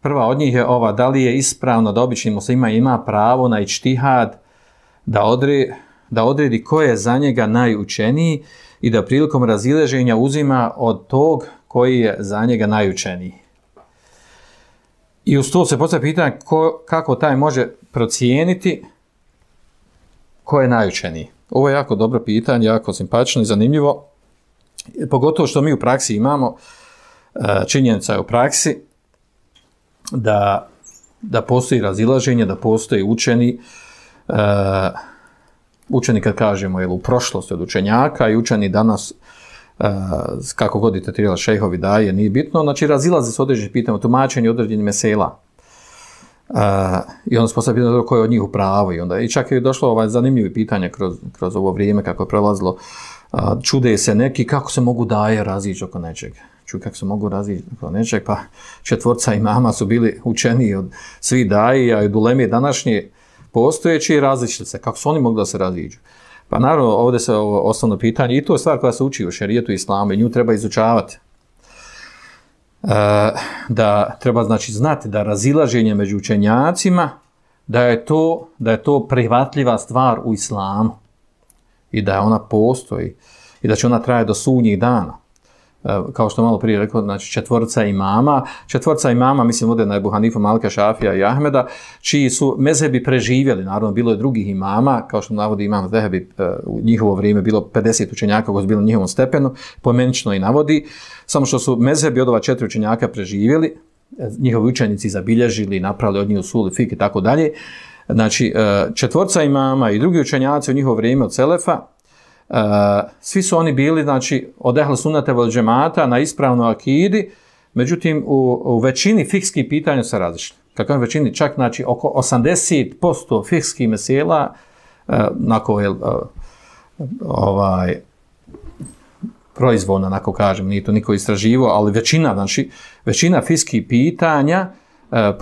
Prva od njih je ova, da li je ispravno da obični muslima ima pravo na ičtihad da, da odredi ko je za njega najučeniji i da prilikom razileženja uzima od tog koji je za njega najučeniji. I uz to se postavlja pitanje ko, kako taj može procijeniti ko je najučeniji. Ovo je jako dobro pitanje, jako simpatično i zanimljivo. Pogotovo što mi u praksi imamo, e, činjenica je u praksi, da, da postoji razilaženje, da postoji učeni, uh, učeni kad kažemo jel, u prošlosti od učenjaka i učeni danas e, kako god je šehovi daje, nije bitno, znači razilaze se određenih pitanja, tumačenje određenih mesela. I onda se postavlja je od njih u I, onda, I čak je došlo ovaj zanimljivo pitanje kroz, kroz ovo vrijeme kako je prelazilo. čude se neki kako se mogu daje razići oko nečeg. Čuj kako se mogu razići oko nečeg. Pa četvorca mama su bili učeniji od svih daji, a i dulemi današnje postojeći i različite se. Kako su oni mogli da se raziđu? Pa naravno, ovdje se ovo osnovno pitanje, i to je stvar koja se uči u šerijetu islamu i nju treba izučavati. Eh, da treba znači znati da razilaženje među učenjacima da je to, da je to prihvatljiva stvar u islamu i da ona postoji i da će ona trajati do sudnjih dana. E, kao što malo prije rekao, znači četvorca imama. Četvorca imama, mislim, ovdje na Ebu Hanifu, Malka, Šafija i Ahmeda, čiji su mezebi preživjeli, naravno, bilo je drugih imama, kao što navodi imam Zehebi, e, u njihovo vrijeme bilo 50 učenjaka koji su bili na njihovom stepenu, pomenično i navodi, samo što su mezebi od ova četiri učenjaka preživjeli, e, njihovi učenici zabilježili, napravili od njih usuli, fik i tako dalje. Znači, četvorca imama i drugi učenjaci u njihovo vrijeme od Selefa, Eh, svi su oni bili, znači, od ehla Sunnata džemata na ispravno akidi, međutim, u, u većini fikskih pitanja se različita Kako je većini, čak, znači, oko 80% fikskih mesela, eh, onako, eh, ovaj, proizvoljno, nako kažem, nije to niko istraživo, ali većina, znači, većina fiskih pitanja E,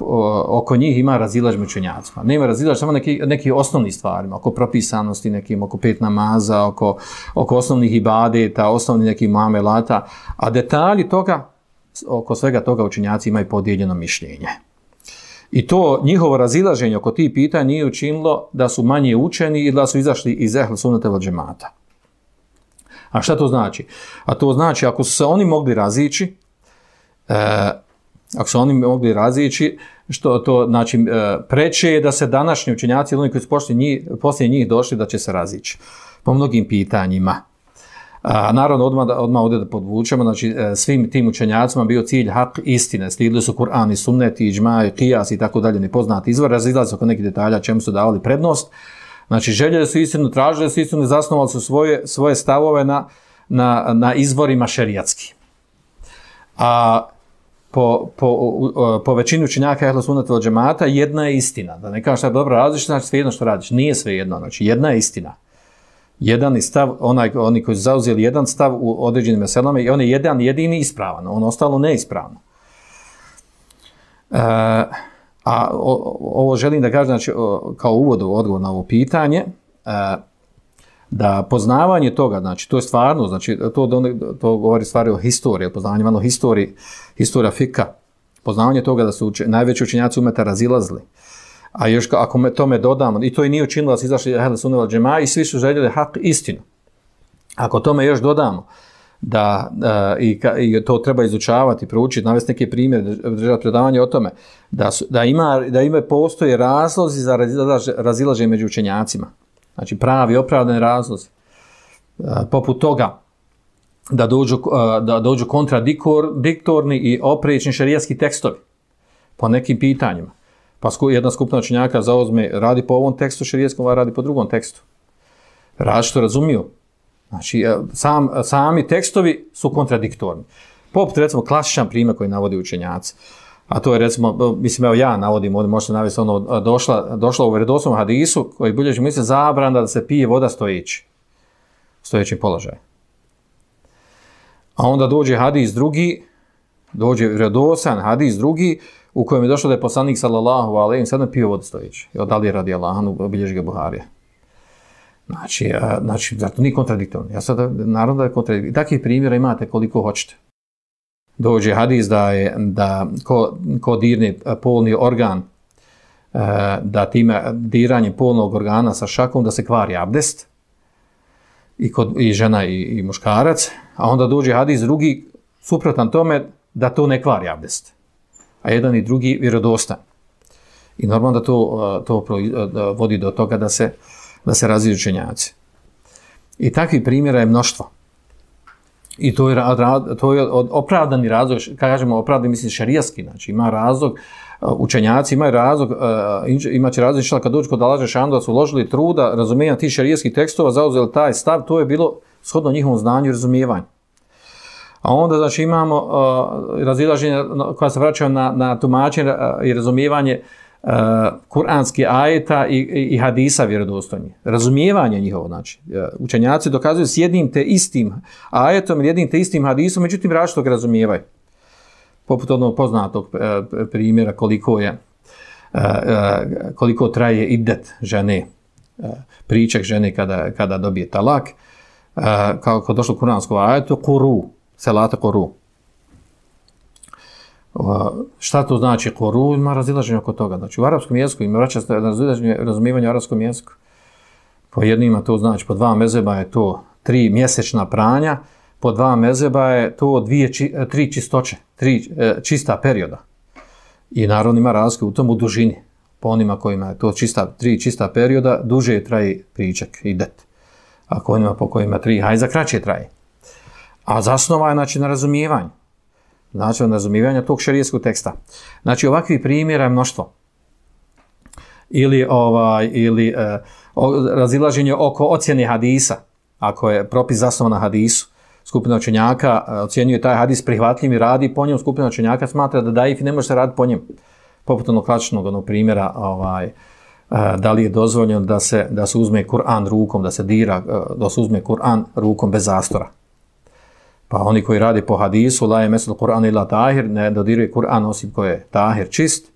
oko njih ima razilaž među Nema razilaž samo neki, neki osnovni stvarima, oko propisanosti nekim, oko pet namaza, oko, oko osnovnih ibadeta, osnovnih nekih lata, a detalji toga, oko svega toga učenjaci imaju podijeljeno mišljenje. I to njihovo razilaženje oko tih pitanja nije učinilo da su manje učeni i da su izašli iz ehlu sunnata džemata. A šta to znači? A to znači ako su se oni mogli razići, e, ako su oni mogli razići, što to, znači, e, preče je da se današnji učenjaci, oni koji su poslije njih, došli, da će se razići po mnogim pitanjima. naravno, odmah, ovdje da podvučemo, znači e, svim tim učenjacima bio cilj hak istine, stigli su Kur'an i sunnet i i kijas i tako dalje, nepoznati izvor, razilazili su oko nekih detalja čemu su davali prednost. Znači, željeli su istinu, tražili su istinu, zasnovali su svoje, svoje stavove na, izvorima šerijatskim. A po, po, po većini učinjaka Ehlu od džemata jedna je istina. Da ne što je dobro različno, znači jedno što radiš. Nije svejedno, znači jedna je istina. Jedan je stav, onaj, oni koji su zauzeli jedan stav u određenim meselama i on je jedan jedini ispravan, on ostalo neispravno. E, a ovo želim da kažem, znači, kao uvod u odgovor na ovo pitanje, e, da poznavanje toga, znači to je stvarno, znači to, to govori stvari o historiji, poznavanje malo ono, historiji, historija fika, poznavanje toga da su najveći učenjaci umeta razilazili, a još ako me tome dodamo, i to i nije učinilo da su izašli Ahle Sunneval Džema i svi su željeli hak istinu. Ako tome još dodamo, da e, i, to treba izučavati, proučiti, navesti neke primjere, držati predavanje o tome, da, su, da, ima, da ima postoje razlozi za razilaženje među učenjacima. Znači pravi opravdani razlozi. E, poput toga da dođu, e, da dođu kontradiktorni i oprečni šarijatski tekstovi po nekim pitanjima. Pa jedna skupina učenjaka zaozme, radi po ovom tekstu širijeskom, a radi po drugom tekstu. Različito razumiju. Znači, e, sam, sami tekstovi su kontradiktorni. Poput, recimo, klasičan primjer koji navodi učenjaci a to je recimo, mislim evo ja navodim, ovdje možete navesti ono, došla, došla u vredosnom hadisu koji bilježi mislim zabrana da se pije voda stojeći, stojeći položaj. A onda dođe hadis drugi, dođe vredosan hadis drugi u kojem je došlo da je poslanik sallallahu alejhi sada ne pio vodu stojeći. I da li radi obilježi ga Buharija. Znači, znači, zato nije kontradiktorno. Ja sada, naravno da je kontradiktorno. Takvih primjera imate koliko hoćete dođe hadis da je da ko, ko dirne e, polni organ e, da time diranje polnog organa sa šakom da se kvari abdest i, kod, i žena i, i muškarac, a onda dođe hadis drugi suprotan tome da to ne kvari abdest. A jedan i drugi vjerodosta. I normalno da to, e, to vodi do toga da se, da se razviju I takvih primjera je mnoštvo. I to je, to je opravdani razlog, kažemo opravdani, mislim šarijaski, znači ima razlog, uh, učenjaci imaju razlog, uh, imat će razlog, kad dođu kod Alaže Šandu, su uložili truda, razumijenja tih šarijskih tekstova, zauzeli taj stav, to je bilo shodno njihovom znanju i razumijevanju. A onda znači imamo uh, razilaženja koja se vraćaju na, na tumačenje i razumijevanje E, kuranski ajeta i, i hadisa vjerodostojni. Razumijevanje njihovo, znači. E, učenjaci dokazuju s jednim te istim ajetom jednim te istim hadisom, međutim različitog razumijevaju. Poput onog poznatog e, primjera koliko je koliko traje idet žene, pričak žene kada, kada dobije talak, kao je došlo kuransko ajetu, kuru, selata kuru, Šta to znači koru? Ima razilaženje oko toga. Znači u arapskom jeziku ima vraća u arapskom jeziku. Po jednima to znači, po dva mezeba je to tri mjesečna pranja, po dva mezeba je to dvije, e, tri čistoće, tri e, čista perioda. I naravno ima razlike u tom u dužini. Po onima kojima je to čista, tri čista perioda, duže je traji pričak i det. A onima po kojima tri hajza, kraće traji. A zasnova je znači na razumijevanju način razumijevanja tog šarijskog teksta. Znači ovakvi primjera je mnoštvo. Ili, ovaj, ili e, razilaženje oko ocjene hadisa, ako je propis zasnovan na hadisu. Skupina učenjaka e, ocjenjuje taj hadis prihvatljiv i radi po njemu. Skupina učenjaka smatra da daif ne može se raditi po njemu. Poput onog klasičnog onog primjera ovaj, e, da li je dozvoljeno da se, da se uzme Kur'an rukom, da se dira, da se uzme Kur'an rukom bez zastora. Pa oni koji rade po hadisu, la je mesel Kur'an ila tahir, ne dodiruje Kur'an osim koji je tahir čist,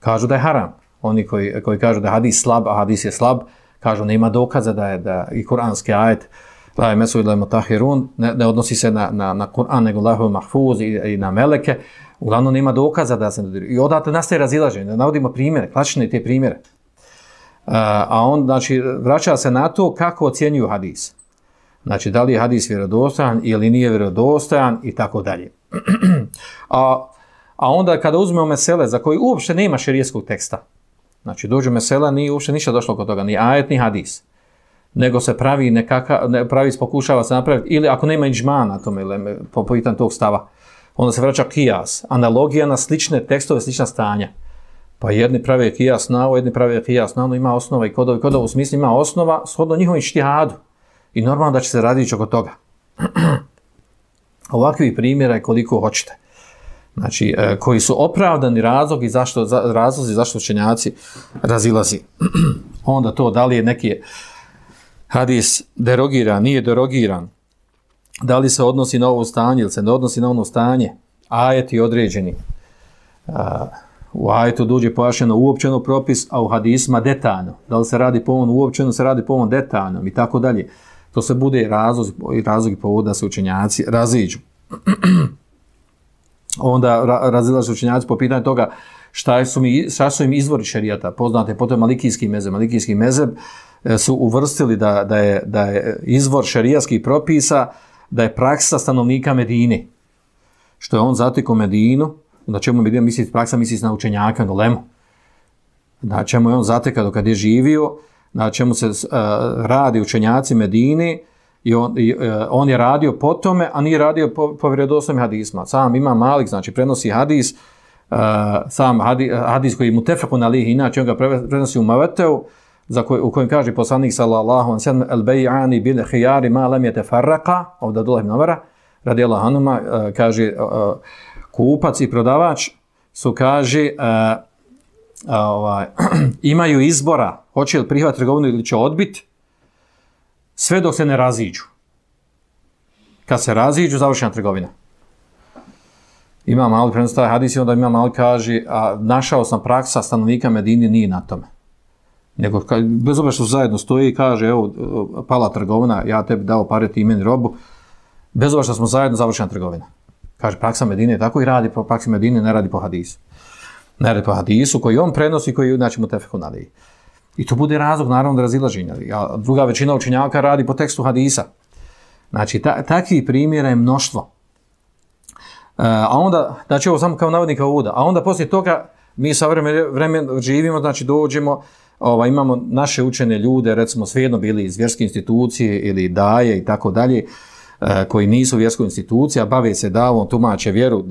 kažu da je haram. Oni koji, koji kažu da je hadis slab, a hadis je slab, kažu nema dokaza da je da i kuranski ajet la je mesel ila ne, odnosi se na, Kur'an nego lahov mahfuz i, i, na meleke, uglavnom nema dokaza da se dodiruje. I odatle nastaje razilaženje, da navodimo primjere, klasične te primjere. A on, znači, vraća se na to kako ocjenjuju hadis. Znači, da li je hadis vjerodostojan ili nije vjerodostojan i tako dalje. A, a onda kada uzmemo mesele za koji uopšte nema širijskog teksta, znači dođu mesela, nije uopšte ništa došlo kod toga, ni ajet, ni hadis nego se pravi nekakav pravi, pokušava se napraviti, ili ako nema iđma na tome, po pitanju tog stava, onda se vraća kijas, analogija na slične tekstove, slična stanja. Pa jedni prave kijas na ovo, jedni prave kijas na ono, ima osnova i kodovi, i kodova, u smislu ima osnova shodno njihovim štihadu. I normalno da će se raditi oko toga. Ovakvi primjera je koliko hoćete. Znači, e, koji su opravdani razlog i zašto, razlozi zašto učenjaci razilazi. Onda to da li je neki hadis derogiran, nije derogiran, da li se odnosi na ovo stanje ili se ne odnosi na ono stanje, ajeti određeni. E, u ajetu duđe pojašeno uopćeno propis, a u hadisma detaljno. Da li se radi po ovom uopćeno, se radi po ovom detaljnom i tako dalje. To se bude razlog i razlog i povod da se učenjaci raziđu. Onda razilaze se učenjaci po pitanju toga šta su, im izvori šerijata. Poznate potom malikijski mezeb. Malikijski mezeb e, su uvrstili da, je, izvor šerijaskih propisa da je praksa stanovnika Medine. Što je on zatekao Medinu, na čemu Medina misli praksa, misli na učenjaka Golemu. Na čemu je on zatekao kad je živio, na čemu se e, radi učenjaci Medini, i on, e, on, je radio po tome, a nije radio po, po hadisma. Sam ima Malik, znači prenosi hadis, e, sam hadis, hadis koji mu na alihi, inače on ga prenosi u Maveteu, za u kojem kaže poslanik sallallahu an sallam el bejani bil hijari ma lam je ovdje Abdullah ibn Omara, radi kaže kupac i prodavač su kaže ovaj, imaju izbora hoće li prihvat trgovinu ili će odbit sve dok se ne raziđu. Kad se raziđu, završena trgovina. Ima mali prenos taj ovaj onda ima mali kaži, a našao sam praksa stanovnika Medini nije na tome. Nego, bez obzira što zajedno stoji i kaže, evo, pala trgovina, ja tebi dao pare, ti meni robu, bez obzira što smo zajedno, završena trgovina. Kaže, praksa Medine tako i radi, po praksi Medine ne radi po hadisu. Ne radi po hadisu koji on prenosi, koji znači mu tefeku nadiji. I to bude razlog, naravno, razilaženja. Druga većina učenjaka radi po tekstu hadisa. Znači, ta, takvih primjera je mnoštvo. E, a onda, znači ovo samo kao navodnika uda. a onda poslije toga mi sa vremen, živimo, znači dođemo, ova, imamo naše učene ljude, recimo svejedno bili iz vjerske institucije ili daje i tako dalje, e, koji nisu institucije, a bave se davom, tumače vjeru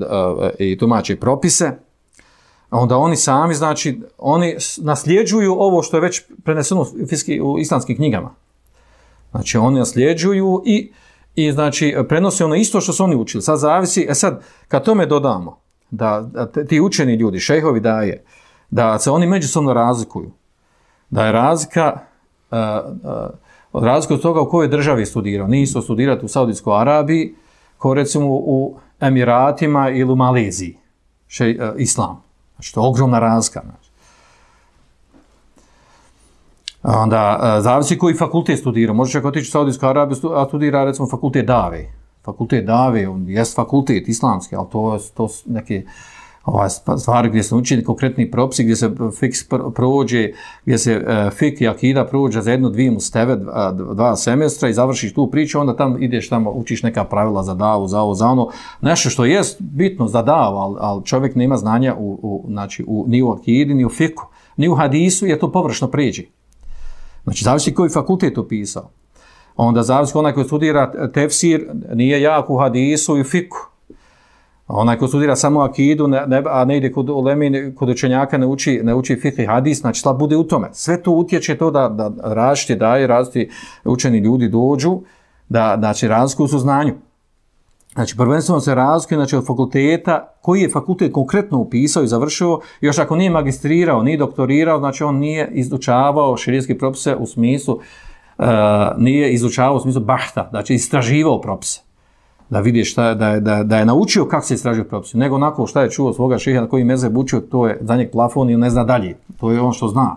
e, i tumače propise, onda oni sami, znači, oni nasljeđuju ovo što je već preneseno u islamskim knjigama. Znači, oni nasljeđuju i, i znači, prenose ono isto što su oni učili. Sad zavisi, e sad, kad tome dodamo, da, ti učeni ljudi, šehovi daje, da se oni međusobno razlikuju, da je razlika, e, e, od razlika od toga u kojoj državi je studirao. Nije isto studirati u Saudijskoj Arabiji, kao recimo u Emiratima ili u Maleziji, še, e, islam. Znači, to je ogromna razlika. Znači. Onda, e, zavisi koji fakultet studira. može čak otići u Saudijsku Arabiju, a studira recimo fakultet Dave. Fakultet Dave, on jest fakultet islamski, ali to, to neke ova stvari gdje se učini konkretni propisi, gdje se fiks prođe gdje se e, fik i akida prođe za jedno, dvije tebe, dva semestra i završiš tu priču, onda tam ideš tamo, učiš neka pravila za davu, za ovo, za ono. Nešto što jest bitno za davu, ali, čovjek nema znanja u, znači, ni u akidi, ni u fiku, ni u hadisu, jer to površno priđi. Znači, zavisi koji fakultet upisao. Onda zavisi onaj koji studira tefsir, nije jak u hadisu i fiku a onaj ko studira samo akidu, a ne ide kod ulemi, kod učenjaka, ne uči, ne uči hadis, znači šta bude u tome. Sve to utječe to da, da različiti daje, različiti učeni ljudi dođu, da, znači razliku su znanju. Znači, prvenstveno se razlikuje znači, od fakulteta, koji je fakultet konkretno upisao i završio, još ako nije magistrirao, nije doktorirao, znači on nije izučavao širijski propise u smislu, e, nije izučavao u smislu bahta, znači istraživao propise da vidi šta je, da je, da da je naučio kako se istražuju propisi, nego onako šta je čuo svoga šeha na koji meze bučio, to je za njeg plafon i ne zna dalje. To je on što zna.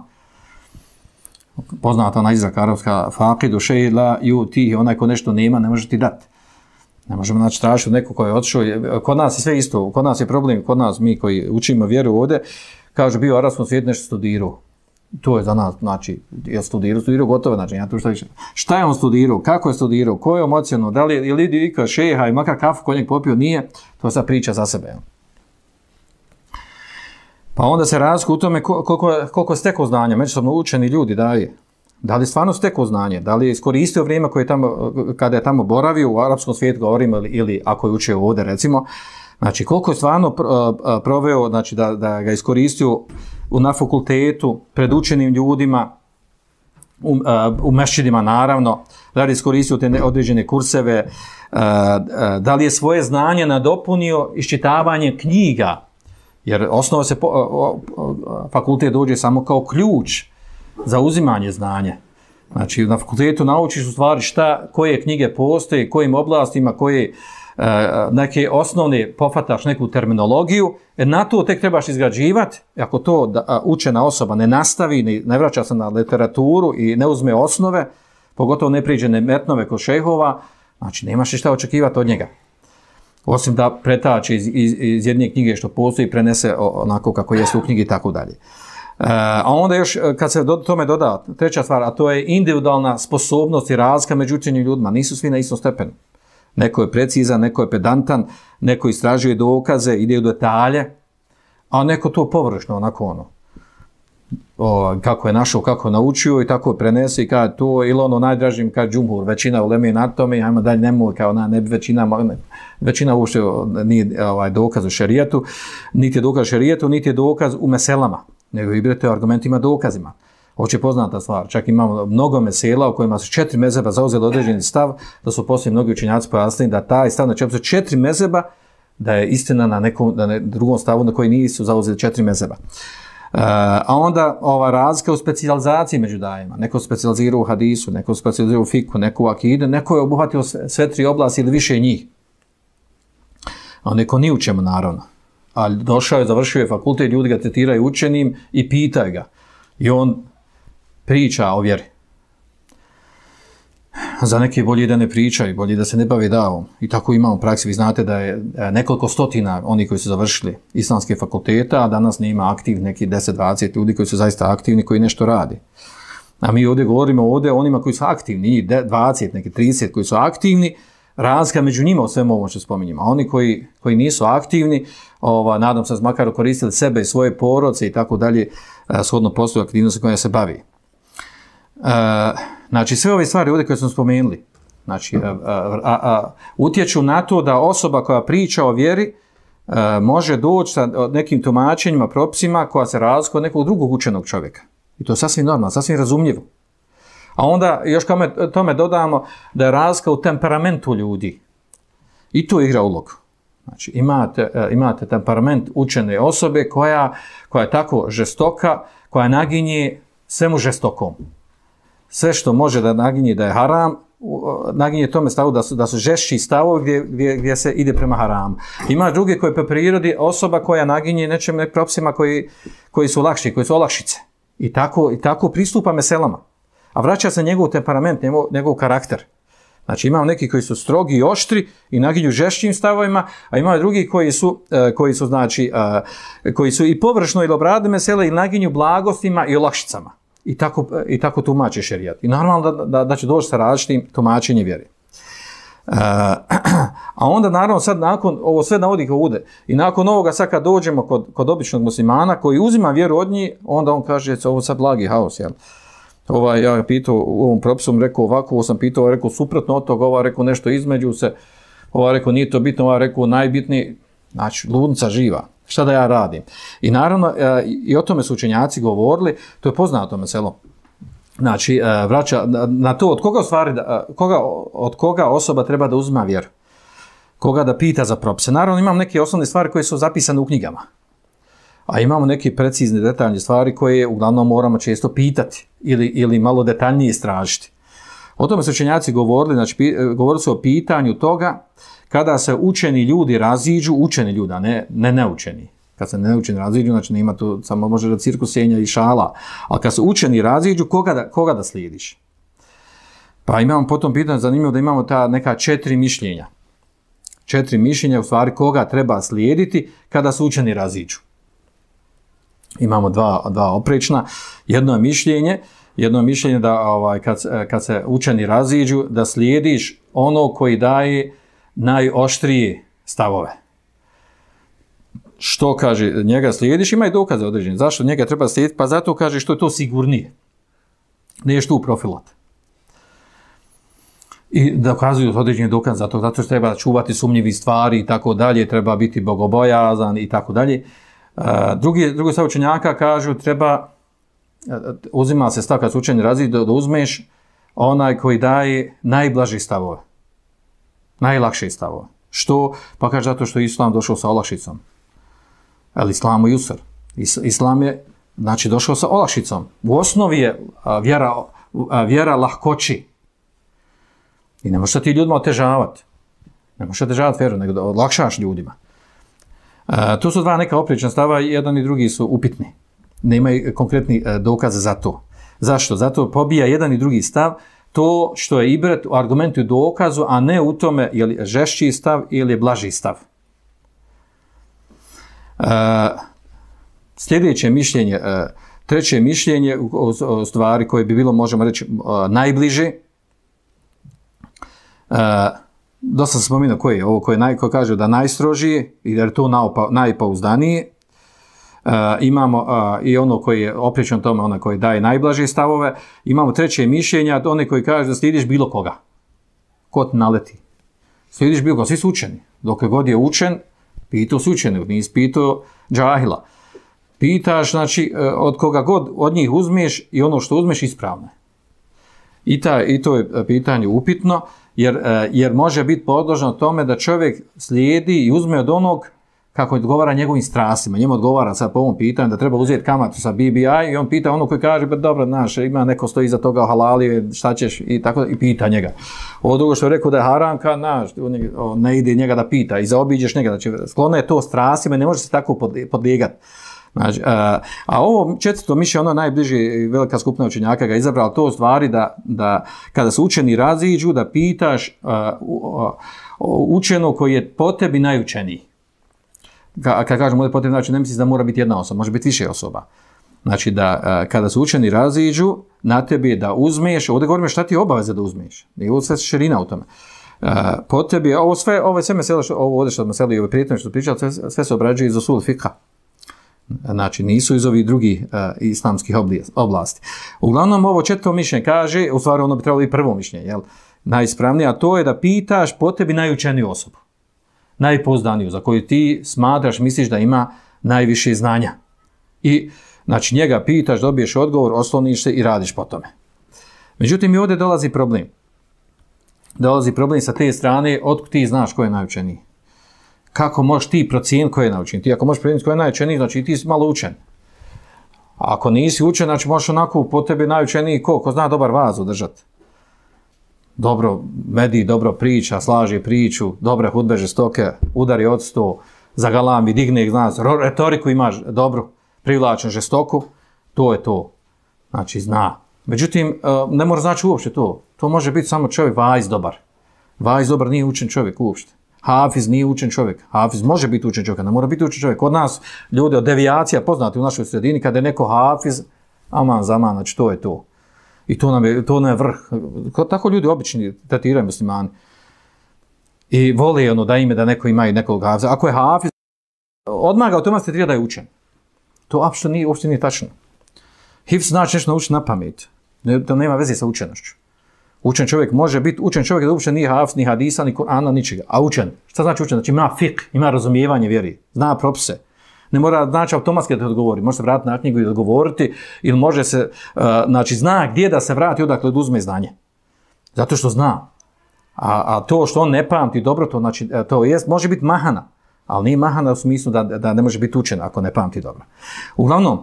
Poznata ona izraka arapska, faqidu šeji la ju ti, onaj ko nešto nema, ne može ti dati. Ne možemo naći tražiti neko ko je otišao, kod nas je sve isto, kod nas je problem, kod nas mi koji učimo vjeru ovdje, kaže bio u svijetu nešto studirao, to je za nas, znači, je studirao, studirao gotovo, znači, ja tu šta više. Šta je on studirao, kako je studirao, Koje je da li je ili ikao šeha i makar kafu kod popio, nije, to je sad priča za sebe. Pa onda se razliku u tome koliko, je stekao znanja, međusobno učeni ljudi daje. Da li stvarno stekao znanje, da li je iskoristio vrijeme koje tamo, kada je tamo boravio, u arapskom svijetu govorim, ili, ako je učio ovdje recimo, znači koliko je stvarno proveo, znači da, da ga iskoristio na fakultetu, pred učenim ljudima, u, e, u mešćinima naravno, da li je iskoristio te određene kurseve, e, e, da li je svoje znanje nadopunio iščitavanje knjiga, jer osnova se, fakultet dođe samo kao ključ za uzimanje znanja. Znači, na fakultetu naučiš u stvari šta, koje knjige postoje, kojim oblastima, koje E, neki osnovni, pofataš neku terminologiju, e, na to tek trebaš izgrađivati, e, ako to da, učena osoba ne nastavi, ne vraća se na literaturu i ne uzme osnove, pogotovo ne priđe metnove kod šehova, znači nemaš ništa očekivati od njega. Osim da pretače iz, jedne knjige što postoji, prenese onako kako jeste u knjigi i tako dalje. A onda još, kad se tome doda treća stvar, a to je individualna sposobnost i razlika među učenjim ljudima. Nisu svi na istom stepenu. Neko je precizan, neko je pedantan, neko istražuje dokaze, ide u detalje, a neko to površno, onako ono. kako je našao, kako je naučio i tako je prenese i kaže to ili ono najdražim kad džumhur, većina u Lemi na tome, ajmo dalje kao ona ne, većina, većina uopšte nije ovaj, dokaz u šerijetu, niti je dokaz u niti je dokaz u meselama, nego igrate argumentima dokazima. Oči poznata stvar. Čak imamo mnogo mesela u kojima su četiri mezeba zauzeli određeni stav, da su poslije mnogi učenjaci pojasnili da taj stav na čemu četiri mezeba, da je istina na nekom na drugom stavu na koji nisu zauzeli četiri mezeba. E, a onda ova razlika u specijalizaciji među dajima. Neko specijalizira u hadisu, neko specijalizira u fiku, neko u akidu, neko je obuhvatio sve, tri oblasti ili više njih. A neko ni u čemu, naravno. Ali došao je, završio je fakultet, ljudi ga tretiraju učenim i pitaju ga. I on priča o vjeri. Za neke bolje da ne pričaju, bolje da se ne bave davom. I tako imamo u praksi. Vi znate da je e, nekoliko stotina oni koji su završili islamske fakulteta, a danas ne ima aktiv neki 10-20 ljudi koji su zaista aktivni, koji nešto radi. A mi ovdje govorimo ovdje o onima koji su aktivni, 20, neki 30 koji su aktivni, razlika među njima o svemu ovom što spominjemo. A oni koji, koji nisu aktivni, ova, nadam se, makar koristili sebe i svoje poroce i tako dalje, e, shodno poslu aktivnosti koja se bavi. E, znači, sve ove stvari ovdje koje smo spomenuli, znači, e, e, utječu na to da osoba koja priča o vjeri može doći sa nekim tumačenjima, propisima koja se razlika od nekog drugog učenog čovjeka. I to je sasvim normalno, sasvim razumljivo. A onda još kome, tome dodamo da je razlika u temperamentu ljudi. I tu igra ulogu. Znači, imate, imate temperament učene osobe koja, koja je tako žestoka, koja naginje svemu žestokom sve što može da naginje da je haram, naginje tome stavu da su, da su žešći stavovi gdje, gdje, se ide prema haram. Ima druge koje po prirodi osoba koja naginje nečem propsima koji, koji su lakši, koji su olakšice. I tako, i tako pristupa meselama. A vraća se njegov temperament, njegov, karakter. Znači imamo neki koji su strogi i oštri i naginju žešćim stavovima, a ima drugi koji su, e, koji su, znači, e, koji su i površno ili obradne mesele i naginju blagostima i olakšicama i tako, i tumači šerijat. I normalno da, će doći sa različitim tumačenjem vjeri. Eh, a onda naravno sad nakon, ovo sve navodi ude, i nakon ovoga sad kad dođemo kod, običnog muslimana koji uzima vjeru od njih, onda on kaže, ovo sad blagi haos, jel? Ova, ja ga pitao u ovom propisu, rekao ovako, ovo sam pitao, ovaj rekao suprotno od toga, ova rekao nešto između se, ova rekao nije to bitno, ova rekao najbitniji, znači lunca živa. Šta da ja radim? I naravno, e, i o tome su učenjaci govorili, to je poznato meselo. Znači, e, vraća na to od koga, stvari, e, koga, od koga osoba treba da uzima vjeru. Koga da pita za propise. Naravno, imam neke osnovne stvari koje su zapisane u knjigama. A imamo neke precizne, detaljne stvari koje uglavnom moramo često pitati ili, ili malo detaljnije istražiti. O tome su učenjaci govorili, znači govorili su o pitanju toga kada se učeni ljudi raziđu, učeni ljudi, ne, ne neučeni, kad se neučeni raziđu, znači nema tu, samo može da cirkusenja i šala, ali kad se učeni raziđu, koga da, slijediš? Pa imamo potom pitanje, zanimljivo da imamo ta neka četiri mišljenja. Četiri mišljenja, u stvari koga treba slijediti kada se učeni raziđu. Imamo dva, dva oprečna, jedno je mišljenje, jedno je mišljenje da ovaj, kad, kad se učeni raziđu, da slijediš ono koji daje najoštrije stavove. Što kaže, njega slijediš, ima i dokaze određene. Zašto njega treba slijediti? Pa zato kaže što je to sigurnije. Nije tu u profilat. I dokazuju određeni dokaz za to, zato što treba čuvati sumnjivi stvari i tako dalje, treba biti bogobojazan i tako dalje. E, drugi, drugi stav učenjaka kažu treba, e, uzima se stav kad se učenje razli, da, da uzmeš onaj koji daje najblaži stavove. Najlakše stavo. Što? Pa kaže zato što je Islam došao sa olakšicom. Ali Islam je islam je znači došao sa olakšicom. U osnovi je vjera, vjera lahkoći. I ne možeš ti ljudima otežavati. Ne možeš otežavati vjeru, nego da olakšaš ljudima. tu su dva neka oprična stava, jedan i drugi su upitni. Nemaju konkretni e, dokaz za to. Zašto? Zato pobija jedan i drugi stav, to što je ibret u argumentu i dokazu, a ne u tome je li žešći stav ili je blaži stav. E, sljedeće mišljenje, e, treće mišljenje u stvari koje bi bilo, možemo reći, e, najbliže, e, dosta sam spomenuo koji je ovo, koji, naj, kaže da da jer to najpouzdanije. Eh, imamo eh, i ono koji je opričan tome, ono koji daje najblaže stavove, imamo treće mišljenja, one koji kaže da slijediš bilo koga. Ko naleti. Slijediš bilo koga, svi su učeni. Dokle god je učen, pitao su učeni, nisi pitao džahila. Pitaš, znači, eh, od koga god od njih uzmeš i ono što uzmeš ispravno I, ta, I to je pitanje upitno, jer, jer može biti podložno tome da čovjek slijedi i uzme od onog kako odgovara njegovim strasima. Njemu odgovara sad po ovom pitanju da treba uzeti kamatu sa BBI i on pita ono koji kaže, pa dobro, znaš, ima neko stoji iza toga, halali šta ćeš i tako, i pita njega. Ovo drugo što je rekao da je haranka, znaš, ne ide njega da pita i zaobiđeš njega, znači sklona je to strasima i ne može se tako podlijegati. Znači, e, a, ovo četvrto mišlje, ono najbliži velika skupna učenjaka ga izabra, izabrala, to u stvari da, kada se učeni raziđu, da pitaš e, učeno koji je po tebi najučeniji ka, kad kažem ovdje potrebno, znači ne misliš da mora biti jedna osoba, može biti više osoba. Znači da e, kada se učeni raziđu, na tebi je da uzmeš, ovdje govorimo šta ti je obaveza da uzmeš. I ovo sve širina u tome. E, tebi je, ovo sve, ove sve mesele, ovo ovdje što smo i ove prijatelje što pričali, sve, se obrađuje iz osul fika. Znači, nisu iz ovih drugih e, islamskih oblasti. Uglavnom, ovo četvrto mišljenje kaže, u stvari ono bi trebalo i prvo mišljenje, jel? Najispravnije, a to je da pitaš tebi najučeniju osobu najpoznaniju, za koju ti smatraš, misliš da ima najviše znanja. I znači njega pitaš, dobiješ odgovor, osloniš se i radiš po tome. Međutim, i ovdje dolazi problem. Dolazi problem sa te strane, otkud ti znaš ko je najučeniji. Kako možeš ti procijeniti ko je najučeniji? Ti ako možeš procijeniti ko je najučeniji, znači ti si malo učen. ako nisi učen, znači možeš onako po tebi najučeniji ko, ko zna dobar vaz održati dobro mediji, dobro priča, slaži priču, dobre hudbe žestoke, udari od sto, zagalami, digne ih znaš, retoriku imaš dobro, privlačen žestoku, to je to. Znači, zna. Međutim, e, ne mora znači uopće to. To može biti samo čovjek vajz dobar. Vajz dobar nije učen čovjek uopšte. Hafiz nije učen čovjek. Hafiz može biti učen čovjek, ne mora biti učen čovjek. Kod nas ljudi od devijacija poznati u našoj sredini, kada je neko hafiz, aman, zaman, znači to je to. I to nam je, to nam vrh. Tako ljudi obični tretiraju muslimani. I vole ono da ime da neko ima i nekog hafiza. Ako je hafiz, odmah ga automatski tretira da je učen. To apsolutno nije, uopšte nije tačno. Hifz znači nešto naučiti na pamet. to nema veze sa učenošću. Učen čovjek može biti učen čovjek da uopće nije hafiz, ni hadisa, ni Kur'ana, ničega. A učen, šta znači učen? Znači ima fik, ima razumijevanje vjeri, zna propise. Ne mora znači automatski da odgovori. Može se vratiti na knjigu i odgovoriti ili može se, e, znači zna gdje da se vrati odakle da uzme znanje. Zato što zna. A, to što on ne pamti dobro, to, znači, e, to jest, može biti mahana. Ali nije mahana u smislu da, da ne može biti učena ako ne pamti dobro. Uglavnom,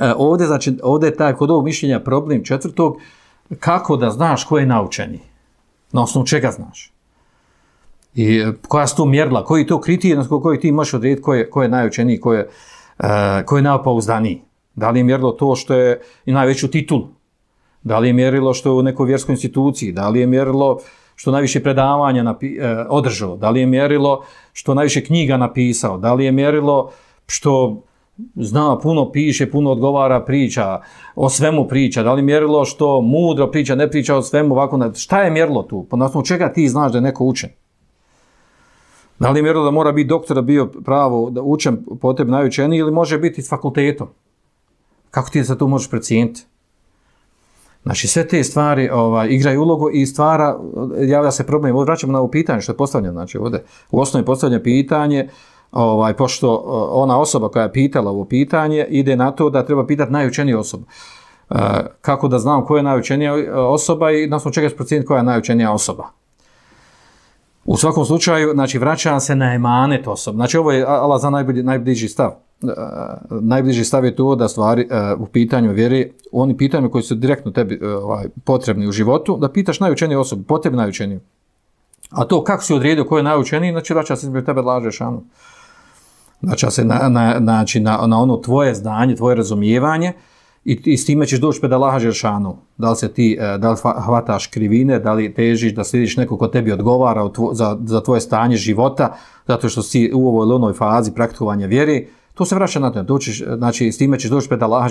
e, ovdje, znači, ovdje je taj kod ovog mišljenja problem četvrtog, kako da znaš ko je naučeni? Na osnovu čega znaš? I e, koja su to mjerila, koji to kriti jednostavno koji ti možeš odrediti ko je, ko najučeniji, ko je, uh, Da li je mjerilo to što je i najveću titulu? Da li je mjerilo što je u nekoj vjerskoj instituciji? Da li je mjerilo što najviše predavanja e, održao? Da li je mjerilo što najviše knjiga napisao? Da li je mjerilo što zna, puno piše, puno odgovara, priča, o svemu priča, da li mjerilo što mudro priča, ne priča o svemu, ovako, šta je mjerilo tu? Pa čega ti znaš da je neko učen? Da li je da mora biti doktora bio pravo da po tebi najučeniji ili može biti s fakultetom? Kako ti za to možeš precijeniti? Znači, sve te stvari ovaj, igraju ulogu i stvara, javlja se problem. i vraćamo na ovo pitanje što je postavljeno, znači ovdje. U osnovi postavljeno pitanje, ovaj, pošto eh, ona osoba koja je pitala ovo pitanje ide na to da treba pitati najučeniju osobu. Eh, kako da znam koja je najučenija eh, osoba i na osnovu čega procijeniti koja je najučenija osoba. U svakom slučaju, znači, vraća se na emanet osob. Znači, ovo je Allah za najbliži stav. E, najbliži stav je to da stvari e, u pitanju vjeri, oni onim koji su direktno tebi e, ovaj, potrebni u životu, da pitaš najučeniju osobu, po tebi najučeniju. A to kako si odredio ko je najučeniji, znači vraća se između tebe laže šanu. Znači se na, na, znači, na, na ono tvoje znanje, tvoje razumijevanje, i, i s time ćeš doći pred Allaha Da li se ti, e, da li hvataš krivine, da li težiš da slijediš neko ko tebi odgovara za, za tvoje stanje života, zato što si u ovoj lunoj onoj fazi praktikovanja vjeri, to se vraća na to. znači, s time ćeš doći pred Allaha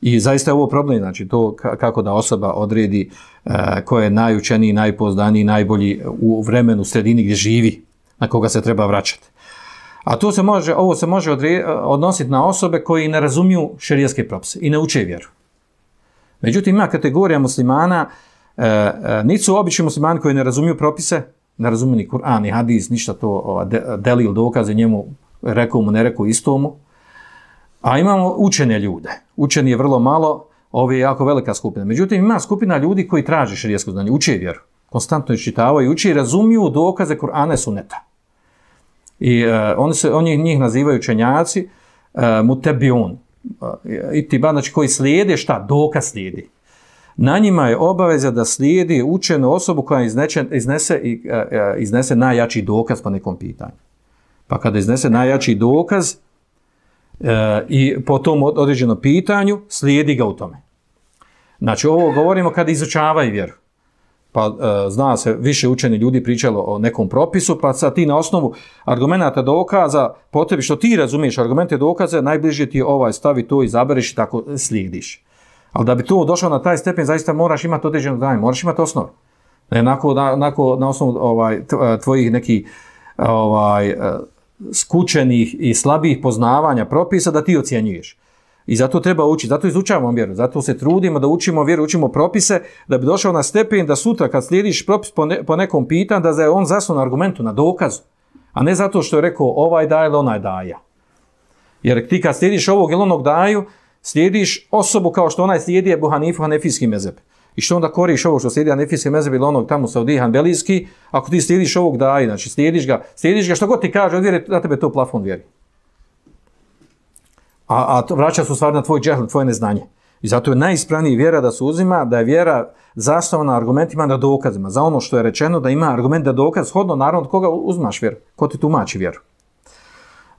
I zaista je ovo problem, znači to kako da osoba odredi tko e, ko je najučeniji, najpoznaniji, najbolji u vremenu, sredini gdje živi, na koga se treba vraćati. A to se može, ovo se može odnositi na osobe koji ne razumiju šerijski propise i ne uče vjeru. Međutim, ima kategorija muslimana, e, e su obični muslimani koji ne razumiju propise, ne razumiju ni Kur'an, ni hadis, ništa to ova, de, delil dokaze njemu, rekao mu, ne rekao istomu. A imamo učene ljude. Učeni je vrlo malo, ovo je jako velika skupina. Međutim, ima skupina ljudi koji traže širijesko znanje, uče vjeru. Konstantno iščitavaju, uče i razumiju dokaze Kur'ana i suneta. I e, oni se, oni njih nazivaju učenjaci e, mutebion. E, I ti znači koji slijede šta? Dokaz slijedi. Na njima je obaveza da slijedi učenu osobu koja iznese, iznese najjači dokaz po nekom pitanju. Pa kada iznese najjači dokaz i po tom određenom pitanju, slijedi ga u tome. Znači, ovo govorimo kada izučavaju vjeru pa e, zna se, više učeni ljudi pričalo o nekom propisu, pa sad ti na osnovu argumenta dokaza, potrebi što ti razumiješ argumente dokaze, najbliže ti ovaj stavi to, izabereš i tako slijediš. Ali da bi to došao na taj stepen, zaista moraš imati određenog znanje, moraš imati osnovu. Onako na, osnovu ovaj, e, tvojih nekih ovaj, e, skučenih i slabih poznavanja propisa da ti ocjenjuješ. I zato treba učiti, zato izučavamo vjeru, zato se trudimo da učimo vjeru, učimo propise, da bi došao na stepen da sutra kad slijediš propis po, nekom pitan, da je on zasun argumentu, na dokazu, a ne zato što je rekao ovaj daje ili onaj daja. Jer ti kad slijediš ovog ili onog daju, slijediš osobu kao što onaj slijedi je Buhanifu Hanefijski mezeb. I što onda koriš ovo što slijedi Hanefijski mezeb ili onog tamo Saudi Hanbelijski, ako ti slijediš ovog daju, znači slijediš ga, slijediš ga što god ti kaže, odvjeri, da tebe to plafon vjeri a, vraća se u stvari na tvoj džehl, tvoje neznanje. I zato je najispravnija vjera da se uzima, da je vjera zasnovana argumentima na dokazima. Za ono što je rečeno da ima argument da dokaz, shodno naravno od koga uzmaš vjeru, ko ti tumači vjeru.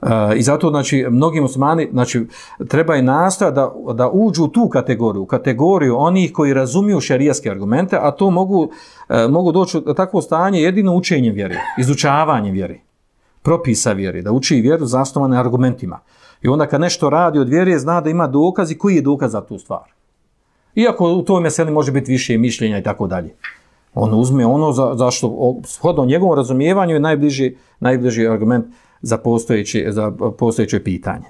E, I zato, znači, mnogi muslimani, znači, treba i nastoja da, uđu u tu kategoriju, u kategoriju onih koji razumiju šarijaske argumente, a to mogu, e, doći u takvo stanje jedino učenjem vjeri, izučavanjem vjeri, propisa vjeri, da uči vjeru zasnovane argumentima. I onda kad nešto radi od vjere, zna da ima dokaz i koji je dokaz za tu stvar. Iako u toj meseli može biti više mišljenja i tako dalje. On uzme ono za, što, shodno njegovom razumijevanju je najbliži, argument za postojeće, za postojeće pitanje.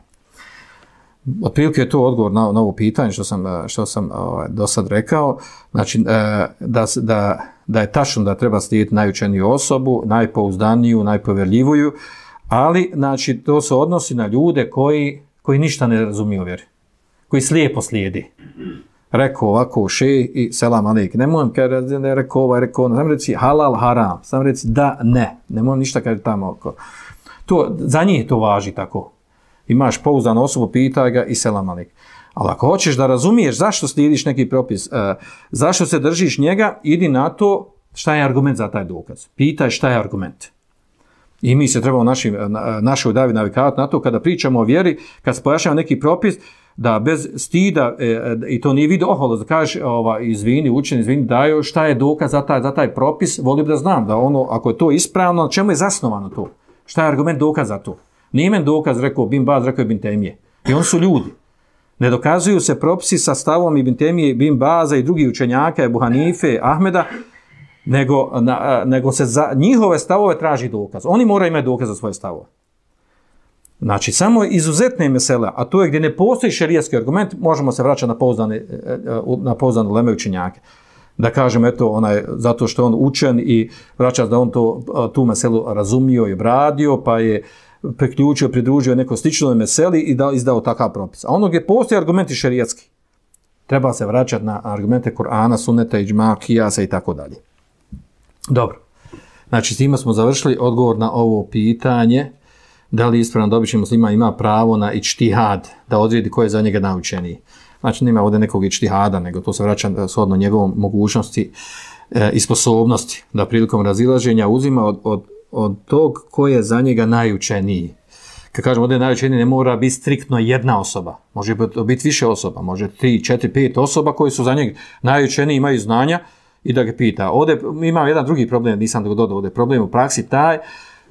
Otprilike je to odgovor na, ovo pitanje što sam, što sam ovaj, do sad rekao. Znači, e, da, je tačno da treba slijediti najučeniju osobu, najpouzdaniju, najpovjerljiviju. Ali, znači, to se odnosi na ljude koji, koji ništa ne razumiju vjer, Koji slijepo slijedi. Rekao ovako, še i selam alik. Ne mojem, kada ne rekao ovaj, rekao ono. Sam reci halal, haram. Sam reci da, ne. Ne mojem ništa kada tamo oko. To, za njih to važi tako. Imaš pouzdanu osobu, pitaj ga i selam alik. Ali ako hoćeš da razumiješ zašto slijediš neki propis, eh, zašto se držiš njega, idi na to šta je argument za taj dokaz. Pitaj šta je argument. I mi se trebamo našim, našoj davi navikavati na to kada pričamo o vjeri, kad spojašnjamo neki propis, da bez stida, e, e, i to nije vidio oholo, da kažeš, ova, izvini, učeni izvini, daju, šta je dokaz za taj, taj propis, volio da znam, da ono, ako je to ispravno, na čemu je zasnovano to? Šta je argument dokaz za to? Nije men dokaz, rekao Bim Baz, rekao je Bin Temije. I on su ljudi. Ne dokazuju se propisi sa stavom Ibn Temije, BIM Baza i drugih učenjaka, Buhanife, Ahmeda, nego, nego se za njihove stavove traži dokaz. Oni moraju imati dokaz za svoje stavove. Znači, samo izuzetne mesela, a to je gdje ne postoji šerijski argument, možemo se vraćati na pouzdane, e, e, na pouzdane leme Da kažem, eto, onaj, zato što je on učen i vraća da on to, tu meselu razumio i obradio, pa je priključio, pridružio neko slično meseli i da, izdao takav propis. A ono gdje postoji argumenti šerijski, treba se vraćati na argumente Korana, Suneta, Iđma, Kijasa i tako dalje. Dobro. Znači, s time smo završili odgovor na ovo pitanje. Da li ispravno s muslima ima pravo na ičtihad, da odredi ko je za njega naučeniji. Znači, nema ovdje nekog ičtihada, nego to se vraća eh, shodno njegovom mogućnosti eh, i sposobnosti da prilikom razilaženja uzima od, tog ko je za njega najučeniji. Kad kažemo ovdje najučeniji, ne mora biti striktno jedna osoba. Može biti više osoba, može tri, četiri, pet osoba koji su za njega najučeniji, imaju znanja, i da ga pita. Ovdje ima jedan drugi problem, nisam ga dodao ovdje, problem u praksi taj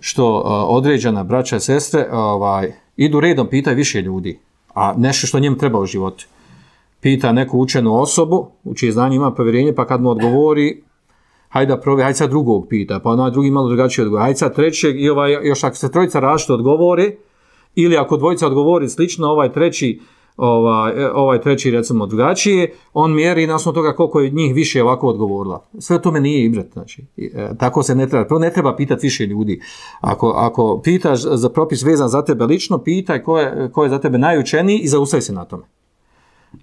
što e, određena braća i sestre ovaj, idu redom, pitaju više ljudi, a nešto što njemu treba u životu. Pita neku učenu osobu, u čije znanje ima povjerenje, pa kad mu odgovori, hajde da provi, hajde sad drugog pita, pa onaj drugi malo drugačiji odgovor, hajde sad trećeg i ovaj, još ako se trojica različito odgovori, ili ako dvojica odgovori slično, ovaj treći ovaj, e, ovaj treći recimo drugačije, on mjeri na osnovu toga koliko je njih više ovako odgovorila. Sve tome nije imret, znači. E, tako se ne treba, prvo ne treba pitati više ljudi. Ako, ako pitaš za propis vezan za tebe lično, pitaj ko je, ko je za tebe najučeniji i zaustavi se na tome.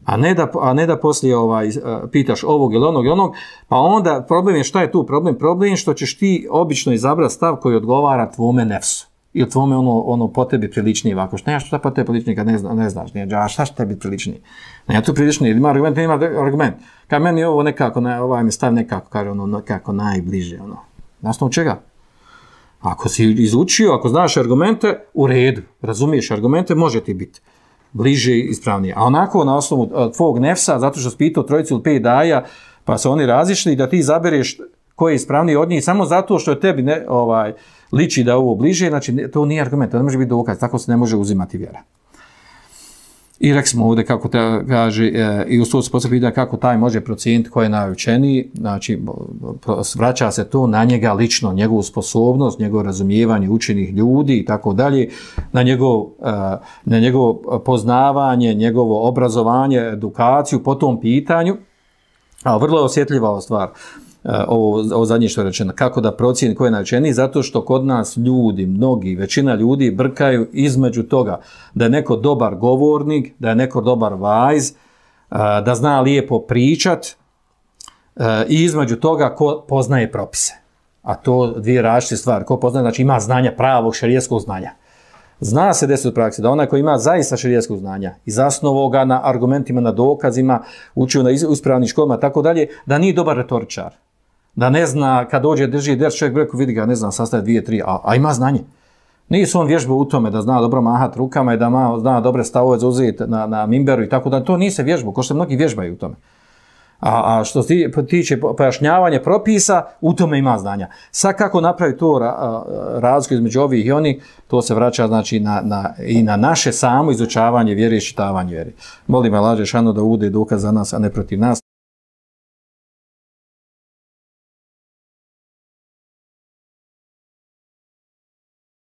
A ne da, a ne da poslije ovaj, e, pitaš ovog ili onog ili onog, pa onda problem je šta je tu problem? Problem je što ćeš ti obično izabrati stav koji odgovara tvome nefsu i od tvome ono, ono tebi priličnije ovako. Šta ja po tebi priličnije kad ne, zna, ne znaš, nije, a šta će tebi priličnije? Ne, ja tu priličnije, ima argument, ima argument. Kad meni ovo nekako, ne, ovaj mi stav nekako, kaže ono, nekako najbliže, ono. Na osnovu čega? Ako si izučio, ako znaš argumente, u redu, razumiješ argumente, može ti biti bliži i ispravnije. A onako na osnovu e, tvog nefsa, zato što si pitao trojicu ili pet daja, pa su oni razišli, da ti izabereš koji je ispravniji od njih, samo zato što je tebi ne, ovaj, liči da je ovo bliže, znači to nije argument, to ne može biti dokaz, tako se ne može uzimati vjera. I rekli smo ovdje kako te kaže, e, i u se poslije kako taj može procijeniti koji je najučeniji, znači vraća se to na njega lično, njegovu sposobnost, njegovo razumijevanje učenih ljudi i tako dalje, na njegovo, e, na njegovo poznavanje, njegovo obrazovanje, edukaciju po tom pitanju, a vrlo je osjetljiva stvar. E, ovo, ovo zadnje što je rečeno, kako da procijeni koje je rečeniji? zato što kod nas ljudi, mnogi, većina ljudi brkaju između toga da je neko dobar govornik, da je neko dobar vajz, e, da zna lijepo pričat e, i između toga ko poznaje propise. A to dvije različite stvari. Ko poznaje, znači ima znanja pravog šerijeskog znanja. Zna se desiti u praksi da onaj koji ima zaista šerijskog znanja i zasnovao ga na argumentima, na dokazima, učio na ispravnim školama, tako dalje, da nije dobar retoričar da ne zna, kad dođe drži der, čovjek bi vidi ga, ne zna, sastaje dvije, tri, a, a ima znanje. Nisu on vježba u tome da zna dobro mahat rukama i da zna dobre stavove zauzeti na, na mimberu i tako da to nije vježba, ko što mnogi vježbaju u tome. A, a što se tiče pojašnjavanja propisa, u tome ima znanja. Sad kako napraviti to razliku između ovih i onih, to se vraća znači, na, na, i na naše samo izučavanje vjere i šitavanje vjere. Molim Alađe Šano da ude dokaz za nas, a ne protiv nas.